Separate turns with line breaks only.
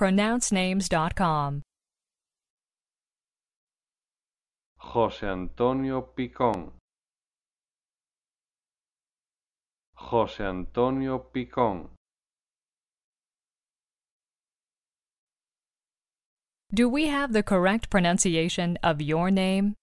pronouncenames.com.
José Antonio Picón. José Antonio Picón.
Do we have the correct pronunciation of your name?